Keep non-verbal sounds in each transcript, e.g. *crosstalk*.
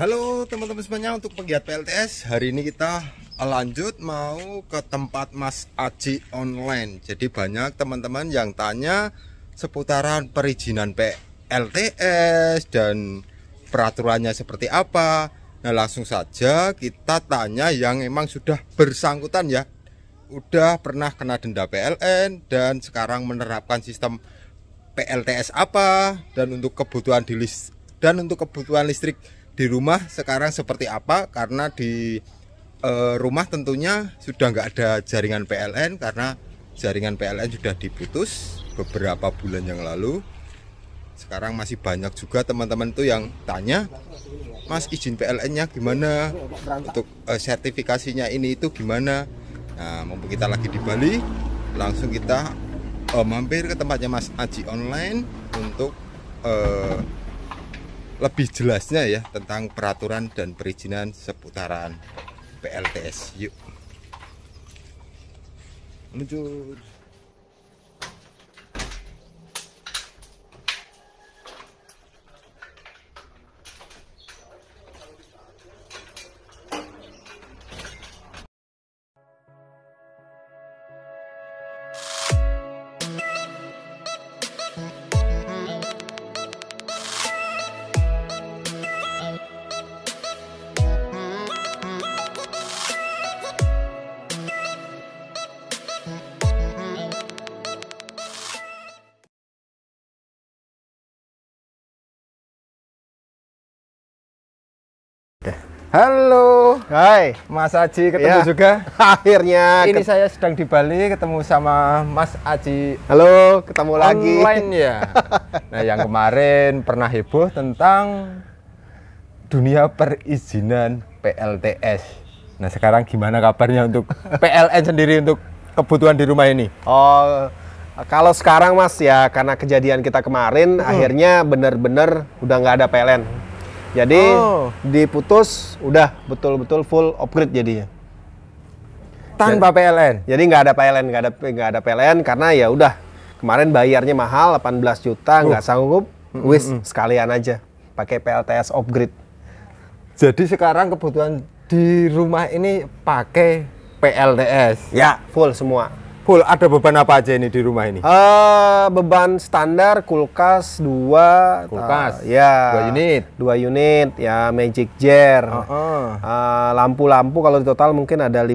Halo teman-teman semuanya untuk pegiat PLTS Hari ini kita lanjut mau ke tempat Mas Aji online Jadi banyak teman-teman yang tanya seputaran perizinan PLTS dan peraturannya seperti apa Nah langsung saja kita tanya yang memang sudah bersangkutan ya Udah pernah kena denda PLN dan sekarang menerapkan sistem PLTS apa Dan untuk kebutuhan di list dan untuk kebutuhan listrik di rumah sekarang seperti apa karena di e, rumah tentunya sudah nggak ada jaringan PLN karena jaringan PLN sudah diputus beberapa bulan yang lalu sekarang masih banyak juga teman-teman tuh yang tanya mas izin PLN-nya gimana untuk e, sertifikasinya ini itu gimana nah mumpung kita lagi di Bali langsung kita e, mampir ke tempatnya mas Aji online untuk e, lebih jelasnya ya tentang peraturan dan perizinan seputaran PLTS yuk menuju Halo. Hai, Mas Aji ketemu ya. juga. *laughs* Akhirnya ini saya sedang di Bali ketemu sama Mas Aji. Halo, ketemu lagi. Online ya. *laughs* nah, yang kemarin pernah heboh tentang dunia perizinan PLTS. Nah, sekarang gimana kabarnya untuk *laughs* PLN sendiri untuk kebutuhan di rumah ini? Oh, kalau sekarang Mas ya karena kejadian kita kemarin hmm. akhirnya benar-benar udah nggak ada PLN jadi oh. diputus udah betul-betul full upgrade jadinya. Tanpa jadi, PLN. Jadi nggak ada PLN, nggak ada nggak ada PLN karena ya udah kemarin bayarnya mahal 18 juta oh. nggak uh. sanggup, mm -mm. wis sekalian aja pakai PLTS upgrade. Jadi sekarang kebutuhan di rumah ini pakai PLTS. Ya, full semua. Full, ada beban apa aja ini di rumah ini? Uh, beban standar kulkas dua, kulkas, uh, ya dua unit, dua unit, ya magic jar, eh, lampu-lampu uh -uh. uh, kalau total mungkin ada 15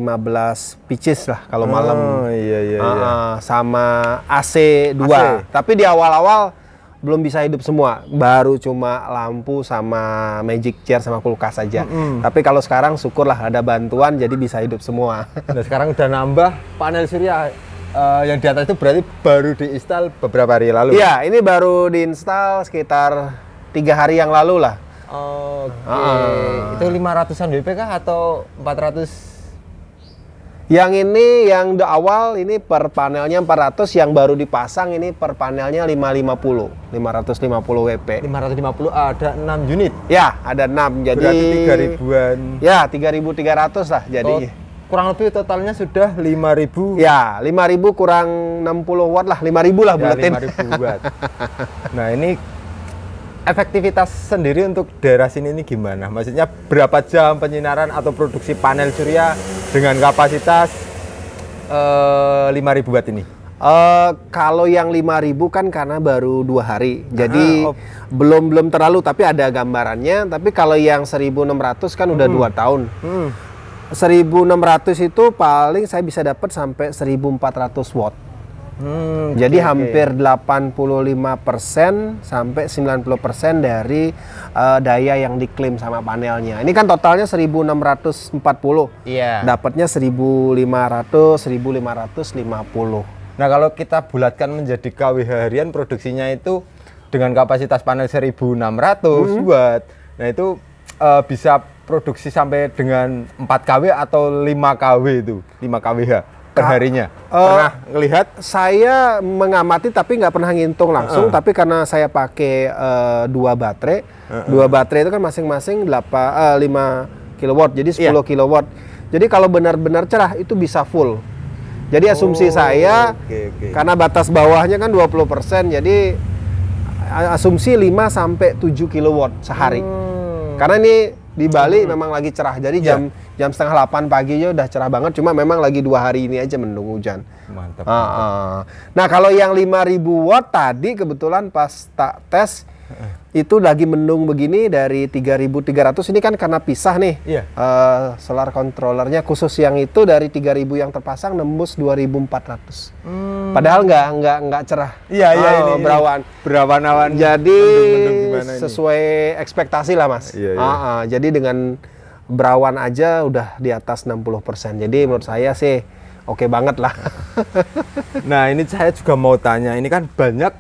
pieces lah kalau uh, malam, iya, iya, uh, iya. sama AC dua, AC. tapi di awal-awal belum bisa hidup semua baru cuma lampu sama magic chair sama kulkas saja mm -hmm. tapi kalau sekarang syukurlah ada bantuan jadi bisa hidup semua *laughs* nah sekarang udah nambah panel surya uh, yang di atas itu berarti baru diinstal beberapa hari lalu iya ini baru diinstal sekitar tiga hari yang lalu lah oke okay. uh. itu 500an WP kah atau 400 yang ini yang the awal ini per panelnya 400, yang baru dipasang ini per panelnya 550, 550 WP. 550 ada 6 unit. Ya, ada 6. Jadi Berarti 3 Ya, 3300 lah Jadi Oh, kurang lebih totalnya sudah 5000. Ya, 5000 kurang 60 watt lah, 5000 lah ya, buletin. Ya, 5000 watt. *laughs* nah, ini efektivitas sendiri untuk daerah sini ini gimana? Maksudnya berapa jam penyinaran atau produksi panel surya dengan kapasitas uh, eh, 5000 watt ini? Uh, kalau yang 5000 kan karena baru dua hari, jadi ah, oh. belum belum terlalu tapi ada gambarannya. Tapi kalau yang 1600 kan udah hmm. dua hmm. tahun. Hmm. 1600 itu paling saya bisa dapat sampai 1400 watt. Hmm, jadi okay, hampir okay. 85% sampai 90% dari uh, daya yang diklaim sama panelnya. Ini kan totalnya 1640. Iya. Dapatnya 1500, 1550. Nah, kalau kita bulatkan menjadi kWh harian produksinya itu dengan kapasitas panel 1600 hmm. watt. Nah, itu uh, bisa produksi sampai dengan 4 kW atau 5 kW itu, 5 kWh perharinya uh, pernah ngelihat saya mengamati tapi nggak pernah ngintung langsung uh, uh. tapi karena saya pakai uh, dua baterai uh, uh. dua baterai itu kan masing-masing delapan uh, eh, 5 kilowatt jadi 10 iya. yeah. kilowatt jadi kalau benar-benar cerah itu bisa full jadi asumsi oh, saya okay, okay. karena batas bawahnya kan 20% jadi asumsi 5 sampai 7 kilowatt sehari hmm. karena ini di Bali hmm. memang lagi cerah. Jadi yeah. jam jam setengah 8 pagi udah cerah banget. Cuma memang lagi dua hari ini aja mendung hujan. Mantap. Uh, uh. Nah kalau yang 5000 watt tadi kebetulan pas tak tes itu lagi mendung begini dari 3.300 ini kan karena pisah nih iya. uh, solar controllernya khusus yang itu dari 3.000 yang terpasang nembus 2.400 hmm. padahal nggak nggak nggak cerah iya iya oh, ini, berawan berawan awan jadi mendung, mendung sesuai ini? ekspektasi lah mas iya, iya. Uh, uh, jadi dengan berawan aja udah di atas 60% jadi hmm. menurut saya sih oke okay banget lah nah ini saya juga mau tanya ini kan banyak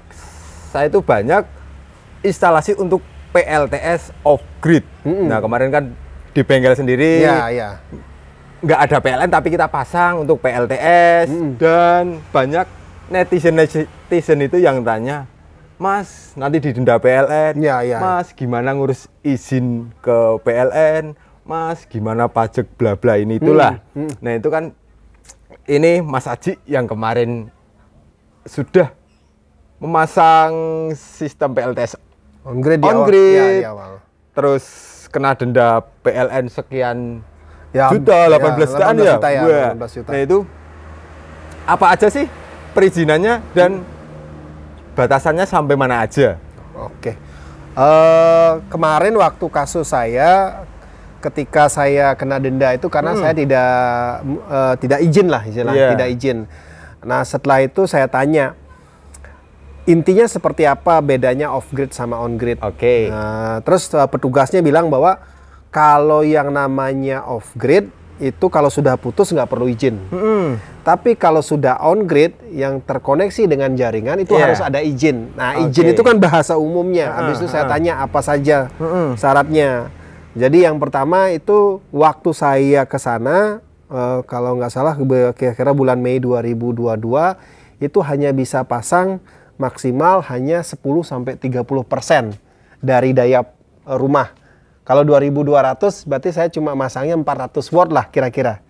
saya itu banyak instalasi untuk PLTS off grid. Mm-hmm. Nah kemarin kan di bengkel sendiri. ya, iya. Nggak ada PLN tapi kita pasang untuk PLTS mm-hmm. dan banyak netizen netizen itu yang tanya, Mas nanti didenda PLN. Ya, ya. Mas gimana ngurus izin ke PLN? Mas gimana pajak bla bla ini itulah. Mm-hmm. Nah itu kan ini Mas Aji yang kemarin sudah memasang sistem PLTS on grade, on grade. Di awal. Ya, di awal. terus kena denda PLN sekian ya, juta, 18 ya, jutaan ya. Juta ya 18 juta. Nah itu apa aja sih perizinannya dan hmm. batasannya sampai mana aja? Oke. Okay. Uh, eh, kemarin waktu kasus saya ketika saya kena denda itu karena hmm. saya tidak uh, tidak izin lah istilahnya yeah. tidak izin. Nah setelah itu saya tanya intinya seperti apa bedanya off grid sama on grid. Oke. Okay. Uh, terus uh, petugasnya bilang bahwa kalau yang namanya off grid itu kalau sudah putus nggak perlu izin. Mm -hmm. Tapi kalau sudah on grid yang terkoneksi dengan jaringan itu yeah. harus ada izin. Nah, okay. izin itu kan bahasa umumnya. Uh, Habis itu saya tanya apa saja uh, syaratnya. Jadi yang pertama itu waktu saya ke sana uh, kalau nggak salah kira-kira bulan Mei 2022 itu hanya bisa pasang maksimal hanya 10 sampai 30% dari daya e, rumah. Kalau 2200 berarti saya cuma masangnya 400 watt lah kira-kira.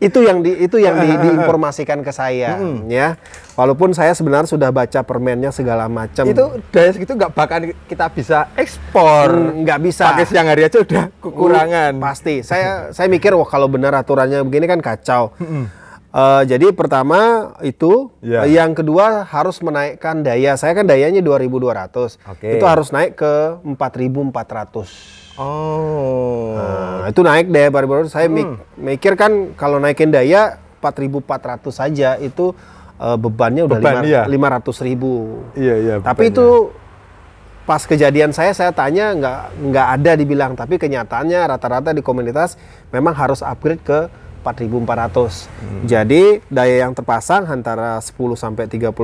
Itu yang di, itu yang di, *laughs* diinformasikan ke saya hmm. ya. Walaupun saya sebenarnya sudah baca permennya segala macam. Itu daya segitu nggak bahkan kita bisa ekspor. Mm, nggak hmm, bisa. Pakai siang hari aja udah mm, kekurangan. Hmm, pasti. Saya saya mikir wah kalau benar aturannya begini kan kacau. Hmm Uh, jadi pertama itu, yeah. Iya. yang kedua harus menaikkan daya. Saya kan dayanya 2200. Okay. Itu harus naik ke 4400. Oh. Nah, itu naik daya baru-baru saya hmm. mikir kan kalau naikin daya 4400 saja itu uh, bebannya udah Beban, lima, iya. 500 ribu. Iya, iya. Bebannya. Tapi itu pas kejadian saya saya tanya nggak nggak ada dibilang tapi kenyataannya rata-rata di komunitas memang harus upgrade ke 4400. Hmm. Jadi daya yang terpasang antara 10 sampai 30%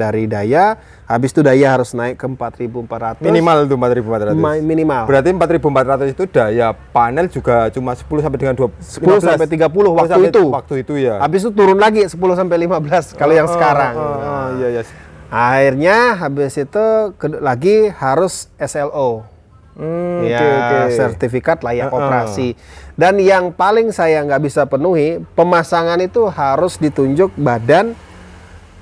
dari daya, habis itu daya harus naik ke 4400. Minimal itu 4400. Ma minimal. Berarti 4400 itu daya panel juga cuma 10 sampai dengan 20 10 15. sampai 30 waktu sampai itu. Waktu itu ya. Habis itu turun lagi 10 sampai 15 kalau oh, yang ah, sekarang. Oh, oh, nah. iya, iya. Akhirnya habis itu lagi harus SLO Hmm, ya okay, okay. sertifikat layak uh -uh. operasi. Dan yang paling saya nggak bisa penuhi pemasangan itu harus ditunjuk badan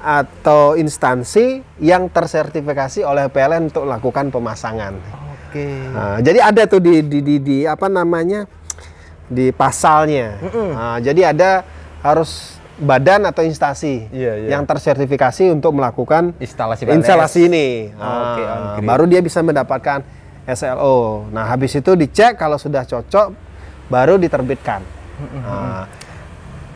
atau instansi yang tersertifikasi oleh PLN untuk lakukan pemasangan. Oke. Okay. Nah, jadi ada tuh di, di di di apa namanya di pasalnya. Uh -uh. Nah, jadi ada harus badan atau instansi yeah, yeah. yang tersertifikasi untuk melakukan instalasi instalasi ini. Oh, nah, okay, baru dia bisa mendapatkan SLO. Nah, habis itu dicek kalau sudah cocok baru diterbitkan. Nah,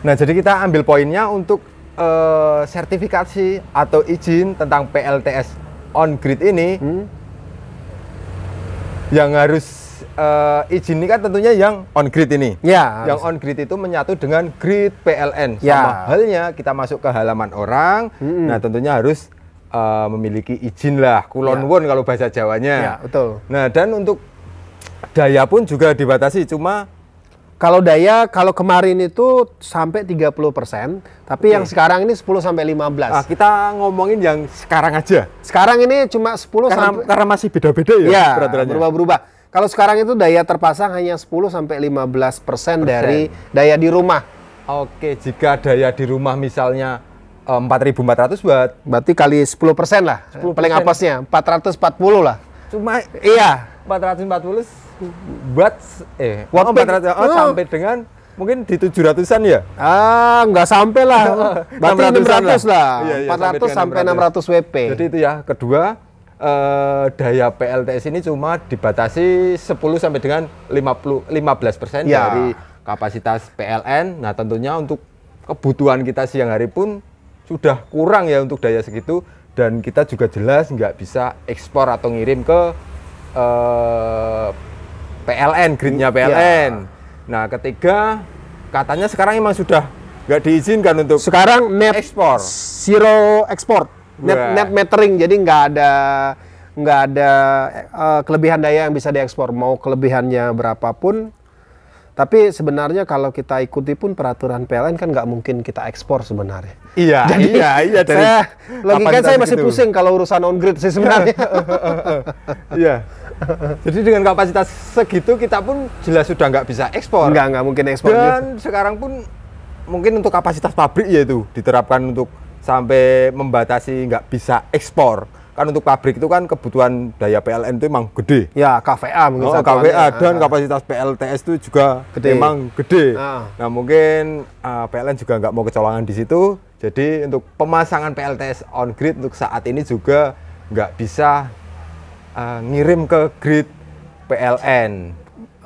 nah jadi kita ambil poinnya untuk uh, sertifikasi atau izin tentang PLTS on grid ini hmm? yang harus uh, izin ini kan tentunya yang on grid ini. Ya. Yang harus. on grid itu menyatu dengan grid PLN. Ya. Sama halnya kita masuk ke halaman orang. Hmm. Nah, tentunya harus uh, memiliki izin lah kulon ya. kalau bahasa Jawanya. Ya, betul. Nah, dan untuk daya pun juga dibatasi cuma kalau daya kalau kemarin itu sampai 30%, tapi okay. yang sekarang ini 10 sampai 15. Nah, kita ngomongin yang sekarang aja. Sekarang ini cuma 10 karena, sampai karena masih beda-beda ya, ya peraturannya. berubah-berubah. Kalau sekarang itu daya terpasang hanya 10 sampai 15% persen. dari daya di rumah. Oke, jika daya di rumah misalnya 4.400 eh, buat berarti kali 10 lah 10%. paling apesnya 440 lah cuma iya 440 buat eh What oh, 400 oh, oh. sampai dengan mungkin di 700-an ya ah nggak sampai lah *laughs* oh, berarti 600, 600 lah, lah. Iya, iya, 400 sampai 600. 600 WP jadi itu ya kedua eh, daya PLTS ini cuma dibatasi 10 sampai dengan 50 15 ya. dari kapasitas PLN nah tentunya untuk kebutuhan kita siang hari pun sudah kurang ya untuk daya segitu dan kita juga jelas nggak bisa ekspor atau ngirim ke uh, eh, PLN gridnya PLN. Ya. Nah ketiga katanya sekarang emang sudah nggak diizinkan untuk sekarang net ekspor zero ekspor net Wah. net metering jadi nggak ada nggak ada uh, kelebihan daya yang bisa diekspor mau kelebihannya berapapun tapi sebenarnya kalau kita ikuti pun peraturan PLN kan nggak mungkin kita ekspor sebenarnya. Iya, *laughs* Jadi, iya, iya. Dari saya, logika saya masih gitu. pusing kalau urusan on grid sih sebenarnya. *laughs* Iya. Jadi dengan kapasitas segitu kita pun jelas sudah nggak bisa ekspor. Nggak, nggak mungkin ekspor. Dan gitu. sekarang pun mungkin untuk kapasitas pabrik ya itu diterapkan untuk sampai membatasi nggak bisa ekspor kan untuk pabrik itu kan kebutuhan daya PLN itu emang gede. Ya, KVA mungkin. Oh, KVA dan ah. kapasitas PLTS itu juga gede. emang gede. Ah. Nah, mungkin uh, ah, PLN juga nggak mau kecolongan di situ. Jadi untuk pemasangan PLTS on grid untuk saat ini juga nggak bisa uh, ngirim ke grid PLN.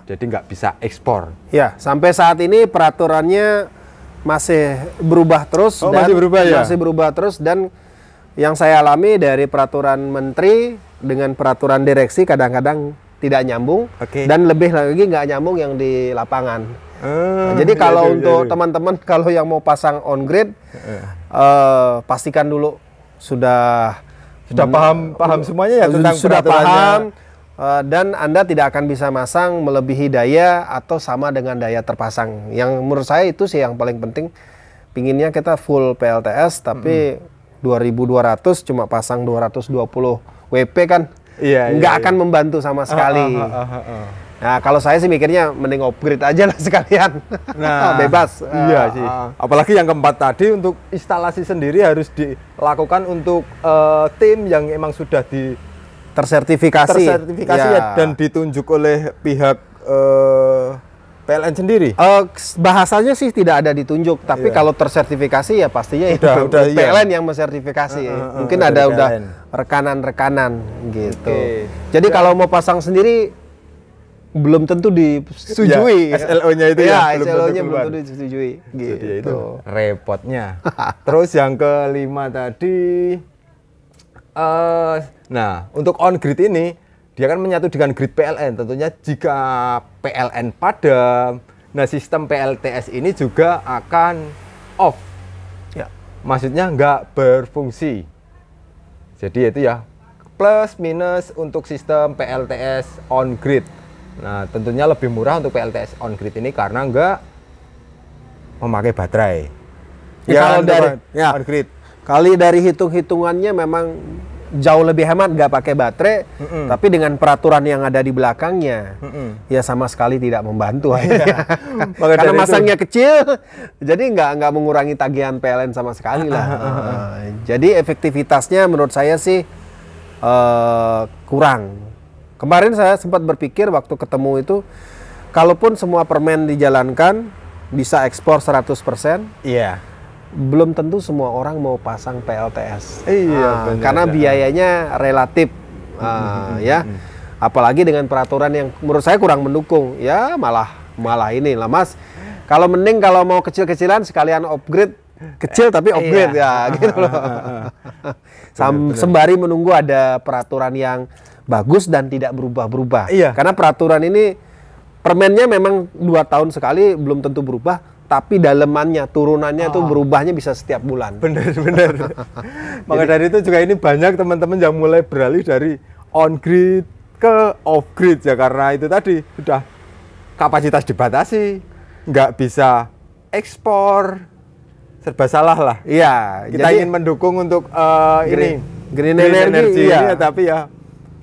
Jadi nggak bisa ekspor. Ya, sampai saat ini peraturannya masih berubah terus. Oh, dan masih berubah ya. Masih berubah terus dan yang saya alami dari peraturan menteri dengan peraturan direksi kadang-kadang tidak nyambung okay. dan lebih lagi nggak nyambung yang di lapangan. Ah, jadi iya, kalau iya, iya untuk teman iya. teman-teman *laughs* kalau yang mau pasang on grid iya. Uh, pastikan dulu sudah sudah paham paham semuanya ya tentang sudah paham uh, dan Anda tidak akan bisa masang melebihi daya atau sama dengan daya terpasang. Yang menurut saya itu sih yang paling penting. Pinginnya kita full PLTS tapi -hmm 2200 cuma pasang 220 WP kan iya, iya, nggak iya, akan membantu sama ah, sekali. Uh, uh, uh, uh, uh. Nah kalau saya sih mikirnya mending upgrade aja lah *laughs* sekalian, nah, *laughs* bebas. Iya uh, sih. Uh. Apalagi yang keempat tadi untuk instalasi sendiri harus dilakukan untuk uh, tim yang emang sudah di tersertifikasi, tersertifikasi ya. ya dan ditunjuk oleh pihak uh, PLN sendiri? Uh, bahasanya sih tidak ada ditunjuk, tapi yeah. kalau tersertifikasi ya pastinya itu udah, PLN *laughs* iya. yang mensertifikasi. Uh, uh, uh, Mungkin ada PLN. udah rekanan-rekanan gitu. Okay. Jadi ya. kalau mau pasang sendiri belum tentu disetujui. Ya, SLO-nya itu ya, ya SLO-nya belum tentu disetujui. Gitu. itu repotnya. *laughs* Terus yang kelima tadi, uh, nah untuk on grid ini dia kan menyatu dengan grid PLN. Tentunya jika PLN padam, nah sistem PLTS ini juga akan off. Ya. Maksudnya nggak berfungsi. Jadi itu ya plus minus untuk sistem PLTS on grid. Nah, tentunya lebih murah untuk PLTS on grid ini karena nggak memakai baterai. ya kalau dari ya. on grid. Kali dari hitung-hitungannya memang jauh lebih hemat nggak pakai baterai mm -mm. tapi dengan peraturan yang ada di belakangnya mm -mm. ya sama sekali tidak membantu ya. *laughs* karena masangnya kecil *laughs* jadi nggak nggak mengurangi tagihan PLN sama sekali lah uh, *laughs* jadi efektivitasnya menurut saya sih uh, kurang kemarin saya sempat berpikir waktu ketemu itu kalaupun semua permen dijalankan bisa ekspor 100% iya yeah belum tentu semua orang mau pasang PLTS. Iya, ah, benar, karena ya. biayanya relatif uh, ya. Apalagi dengan peraturan yang menurut saya kurang mendukung. Ya, malah malah ini lah, Mas. Kalau mending kalau mau kecil-kecilan sekalian upgrade kecil tapi iya. upgrade iya. ya *laughs* gitu loh. Sam, sembari menunggu ada peraturan yang bagus dan tidak berubah-berubah. Iya. Karena peraturan ini permennya memang dua tahun sekali belum tentu berubah, tapi dalemannya, turunannya itu ah. berubahnya bisa setiap bulan. Benar-benar. *laughs* Maka Jadi, dari itu juga ini banyak teman-teman yang mulai beralih dari on grid ke off grid ya karena itu tadi sudah kapasitas dibatasi, nggak bisa ekspor, serba salah lah. Iya. Kita jadi, ingin mendukung untuk uh, green, ini green, green energy, energy iya. ini, tapi ya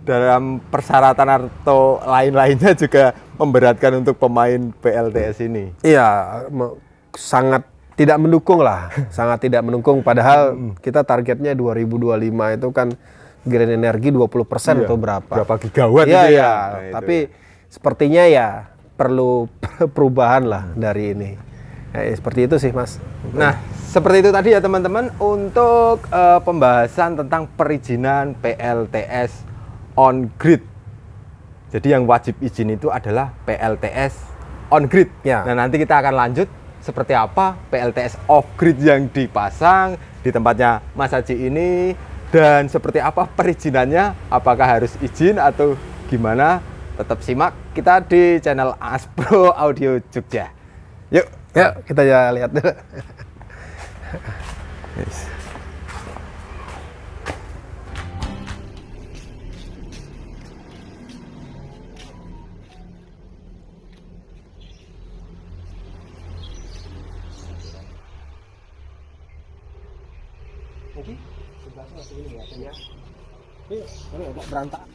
dalam persyaratan atau lain-lainnya juga memberatkan untuk pemain PLTS ini. Iya, sangat tidak mendukung lah, *laughs* sangat tidak mendukung. Padahal hmm. kita targetnya 2025 itu kan green energy 20 persen iya, atau berapa? Berapa gigawatt? Iya, ya? iya. Nah, tapi itu. Ya. sepertinya ya perlu *laughs* perubahan lah hmm. dari ini. Ya, seperti itu sih, Mas. Nah, seperti itu tadi ya teman-teman untuk uh, pembahasan tentang perizinan PLTS on grid jadi yang wajib izin itu adalah PLTS on grid. Ya. Nah nanti kita akan lanjut seperti apa PLTS off grid yang dipasang di tempatnya Mas Haji ini dan seperti apa perizinannya, apakah harus izin atau gimana? Tetap simak kita di channel Aspro Audio Jogja. Yuk, yuk ya, kita ya lihat dulu. Ini agak berantakan.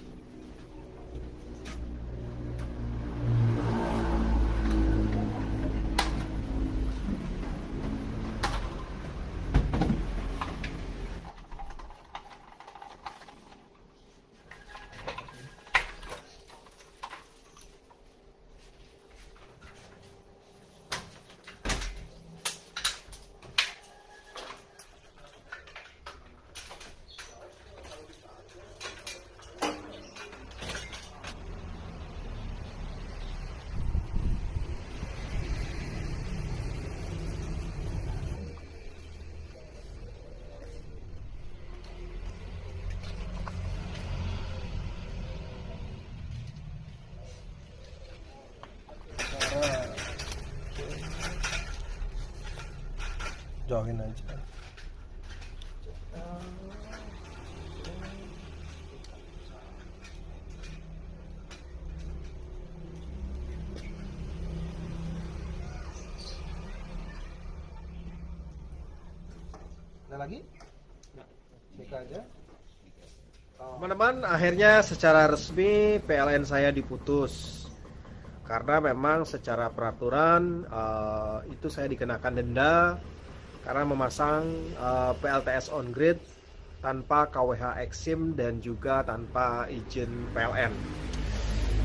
jauhin aja ada lagi Cek aja Teman-teman, akhirnya secara resmi PLN saya diputus karena memang secara peraturan uh, itu saya dikenakan denda karena memasang uh, eh, PLTS on grid tanpa KWH Exim dan juga tanpa izin PLN.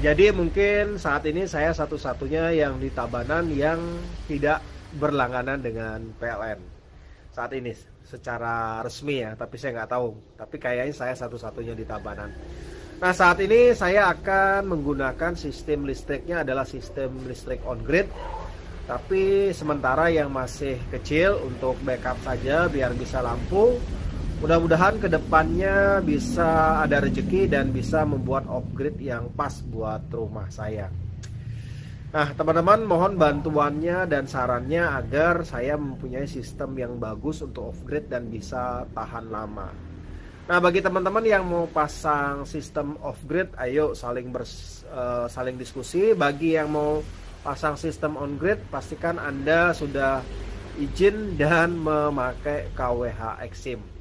Jadi mungkin saat ini saya satu-satunya yang di Tabanan yang tidak berlangganan dengan PLN saat ini secara resmi ya, tapi saya nggak tahu. Tapi kayaknya saya satu-satunya di Tabanan. Nah saat ini saya akan menggunakan sistem listriknya adalah sistem listrik on grid tapi sementara yang masih kecil untuk backup saja biar bisa lampu. mudah-mudahan kedepannya bisa ada rezeki dan bisa membuat upgrade yang pas buat rumah saya nah teman-teman mohon bantuannya dan sarannya agar saya mempunyai sistem yang bagus untuk upgrade dan bisa tahan lama Nah, bagi teman-teman yang mau pasang sistem off grid, ayo saling bers, uh, saling diskusi. Bagi yang mau pasang sistem on grid pastikan Anda sudah izin dan memakai KWH Exim.